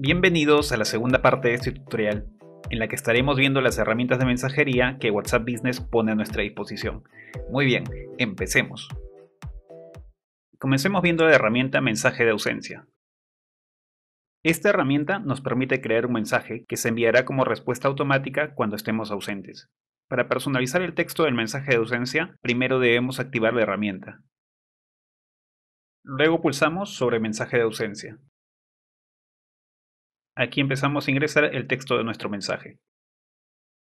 Bienvenidos a la segunda parte de este tutorial, en la que estaremos viendo las herramientas de mensajería que WhatsApp Business pone a nuestra disposición. Muy bien, empecemos. Comencemos viendo la herramienta Mensaje de ausencia. Esta herramienta nos permite crear un mensaje que se enviará como respuesta automática cuando estemos ausentes. Para personalizar el texto del mensaje de ausencia, primero debemos activar la herramienta. Luego pulsamos sobre mensaje de ausencia. Aquí empezamos a ingresar el texto de nuestro mensaje.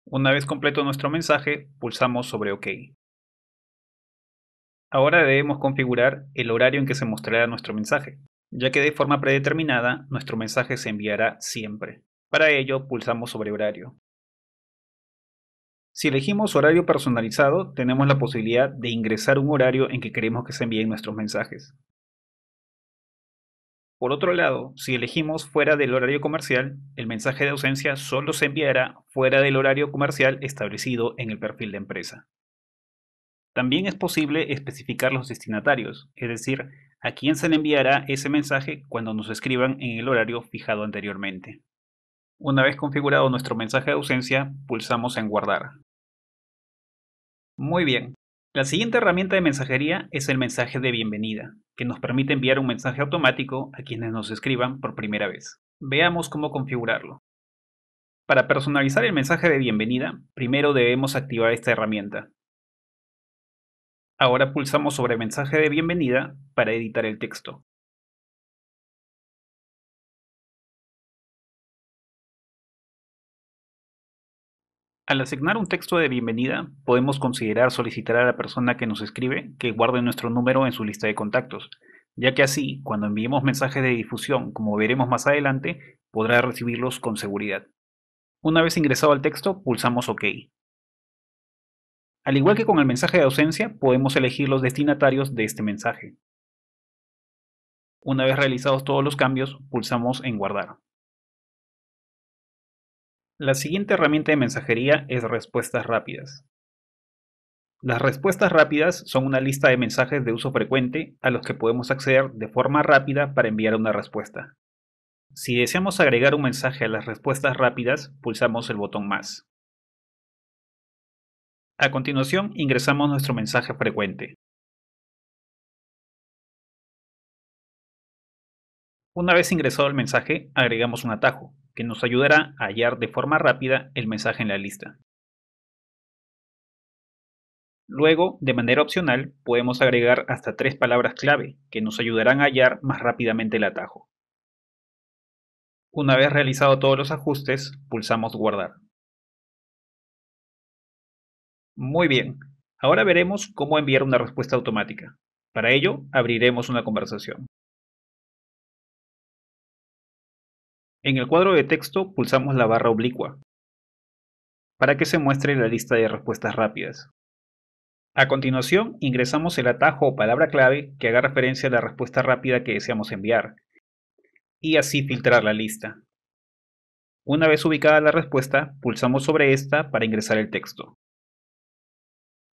Una vez completo nuestro mensaje, pulsamos sobre OK. Ahora debemos configurar el horario en que se mostrará nuestro mensaje, ya que de forma predeterminada nuestro mensaje se enviará siempre. Para ello, pulsamos sobre horario. Si elegimos horario personalizado, tenemos la posibilidad de ingresar un horario en que queremos que se envíen nuestros mensajes. Por otro lado, si elegimos fuera del horario comercial, el mensaje de ausencia solo se enviará fuera del horario comercial establecido en el perfil de empresa. También es posible especificar los destinatarios, es decir, a quién se le enviará ese mensaje cuando nos escriban en el horario fijado anteriormente. Una vez configurado nuestro mensaje de ausencia, pulsamos en guardar. Muy bien. La siguiente herramienta de mensajería es el mensaje de bienvenida, que nos permite enviar un mensaje automático a quienes nos escriban por primera vez. Veamos cómo configurarlo. Para personalizar el mensaje de bienvenida, primero debemos activar esta herramienta. Ahora pulsamos sobre mensaje de bienvenida para editar el texto. Al asignar un texto de bienvenida, podemos considerar solicitar a la persona que nos escribe que guarde nuestro número en su lista de contactos, ya que así, cuando enviemos mensajes de difusión, como veremos más adelante, podrá recibirlos con seguridad. Una vez ingresado al texto, pulsamos OK. Al igual que con el mensaje de ausencia, podemos elegir los destinatarios de este mensaje. Una vez realizados todos los cambios, pulsamos en Guardar. La siguiente herramienta de mensajería es respuestas rápidas. Las respuestas rápidas son una lista de mensajes de uso frecuente a los que podemos acceder de forma rápida para enviar una respuesta. Si deseamos agregar un mensaje a las respuestas rápidas, pulsamos el botón más. A continuación, ingresamos nuestro mensaje frecuente. Una vez ingresado el mensaje, agregamos un atajo, que nos ayudará a hallar de forma rápida el mensaje en la lista. Luego, de manera opcional, podemos agregar hasta tres palabras clave que nos ayudarán a hallar más rápidamente el atajo. Una vez realizado todos los ajustes, pulsamos guardar. Muy bien, ahora veremos cómo enviar una respuesta automática. Para ello, abriremos una conversación. En el cuadro de texto pulsamos la barra oblicua para que se muestre la lista de respuestas rápidas. A continuación, ingresamos el atajo o palabra clave que haga referencia a la respuesta rápida que deseamos enviar, y así filtrar la lista. Una vez ubicada la respuesta, pulsamos sobre esta para ingresar el texto.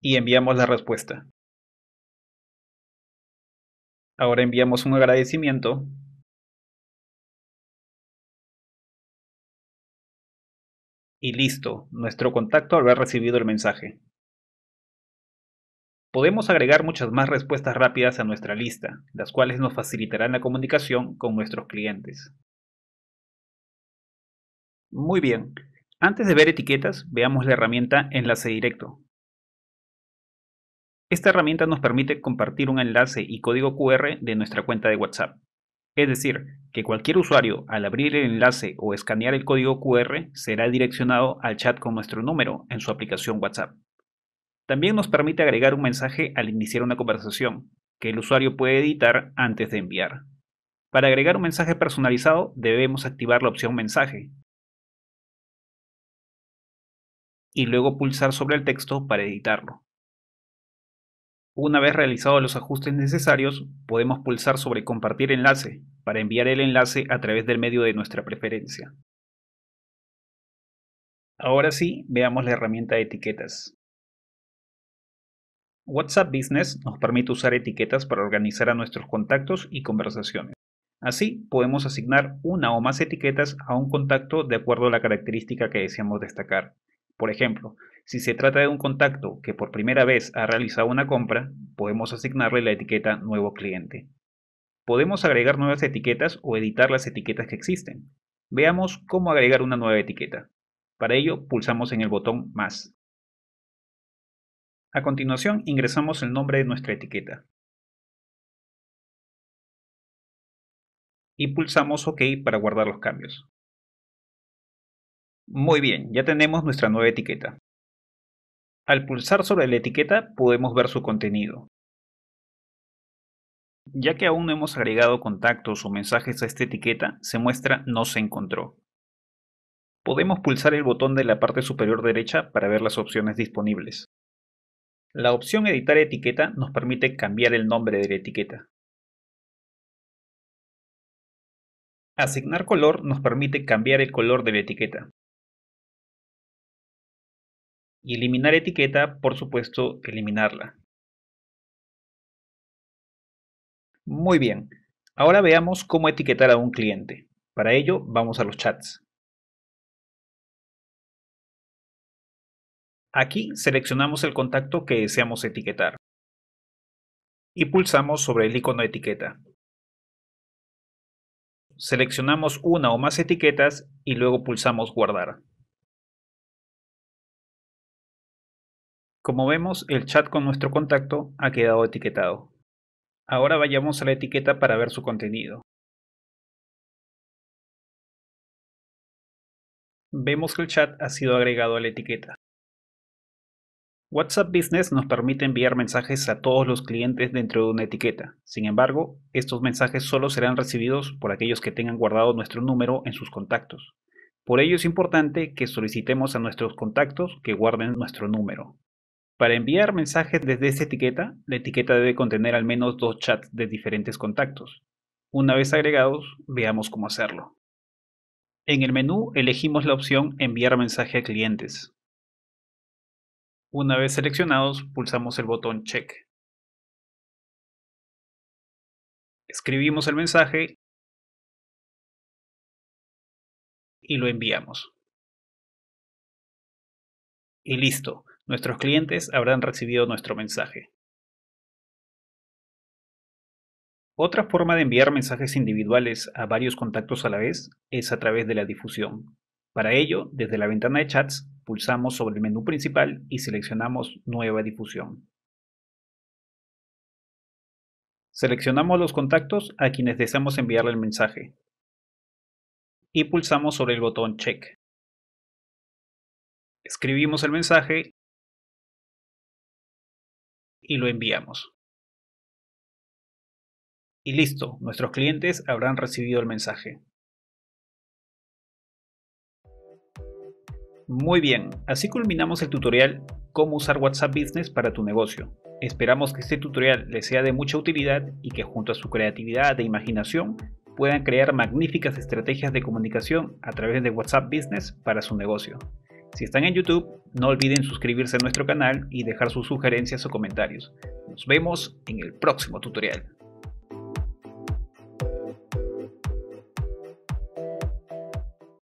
Y enviamos la respuesta. Ahora enviamos un agradecimiento y listo, nuestro contacto habrá recibido el mensaje. Podemos agregar muchas más respuestas rápidas a nuestra lista, las cuales nos facilitarán la comunicación con nuestros clientes. Muy bien, antes de ver etiquetas, veamos la herramienta Enlace Directo. Esta herramienta nos permite compartir un enlace y código QR de nuestra cuenta de WhatsApp. Es decir, que cualquier usuario al abrir el enlace o escanear el código QR será direccionado al chat con nuestro número en su aplicación WhatsApp. También nos permite agregar un mensaje al iniciar una conversación, que el usuario puede editar antes de enviar. Para agregar un mensaje personalizado debemos activar la opción mensaje y luego pulsar sobre el texto para editarlo. Una vez realizados los ajustes necesarios, podemos pulsar sobre Compartir enlace para enviar el enlace a través del medio de nuestra preferencia. Ahora sí, veamos la herramienta de etiquetas. WhatsApp Business nos permite usar etiquetas para organizar a nuestros contactos y conversaciones. Así, podemos asignar una o más etiquetas a un contacto de acuerdo a la característica que deseamos destacar. Por ejemplo, si se trata de un contacto que por primera vez ha realizado una compra, podemos asignarle la etiqueta Nuevo cliente. Podemos agregar nuevas etiquetas o editar las etiquetas que existen. Veamos cómo agregar una nueva etiqueta. Para ello, pulsamos en el botón Más. A continuación, ingresamos el nombre de nuestra etiqueta. Y pulsamos OK para guardar los cambios. Muy bien, ya tenemos nuestra nueva etiqueta. Al pulsar sobre la etiqueta podemos ver su contenido. Ya que aún no hemos agregado contactos o mensajes a esta etiqueta, se muestra No se encontró. Podemos pulsar el botón de la parte superior derecha para ver las opciones disponibles. La opción Editar etiqueta nos permite cambiar el nombre de la etiqueta. Asignar color nos permite cambiar el color de la etiqueta y eliminar etiqueta, por supuesto, eliminarla. Muy bien, ahora veamos cómo etiquetar a un cliente. Para ello, vamos a los chats. Aquí seleccionamos el contacto que deseamos etiquetar y pulsamos sobre el icono etiqueta. Seleccionamos una o más etiquetas y luego pulsamos guardar. Como vemos, el chat con nuestro contacto ha quedado etiquetado. Ahora vayamos a la etiqueta para ver su contenido. Vemos que el chat ha sido agregado a la etiqueta. WhatsApp Business nos permite enviar mensajes a todos los clientes dentro de una etiqueta. Sin embargo, estos mensajes solo serán recibidos por aquellos que tengan guardado nuestro número en sus contactos. Por ello es importante que solicitemos a nuestros contactos que guarden nuestro número. Para enviar mensajes desde esta etiqueta, la etiqueta debe contener al menos dos chats de diferentes contactos. Una vez agregados, veamos cómo hacerlo. En el menú elegimos la opción Enviar mensaje a clientes. Una vez seleccionados, pulsamos el botón Check. Escribimos el mensaje y lo enviamos. Y listo. Nuestros clientes habrán recibido nuestro mensaje. Otra forma de enviar mensajes individuales a varios contactos a la vez es a través de la difusión. Para ello, desde la ventana de chats, pulsamos sobre el menú principal y seleccionamos Nueva difusión. Seleccionamos los contactos a quienes deseamos enviarle el mensaje y pulsamos sobre el botón Check. Escribimos el mensaje y lo enviamos. Y listo, nuestros clientes habrán recibido el mensaje. Muy bien, así culminamos el tutorial Cómo usar WhatsApp Business para tu negocio. Esperamos que este tutorial les sea de mucha utilidad y que junto a su creatividad e imaginación puedan crear magníficas estrategias de comunicación a través de WhatsApp Business para su negocio. Si están en YouTube, no olviden suscribirse a nuestro canal y dejar sus sugerencias o comentarios. Nos vemos en el próximo tutorial.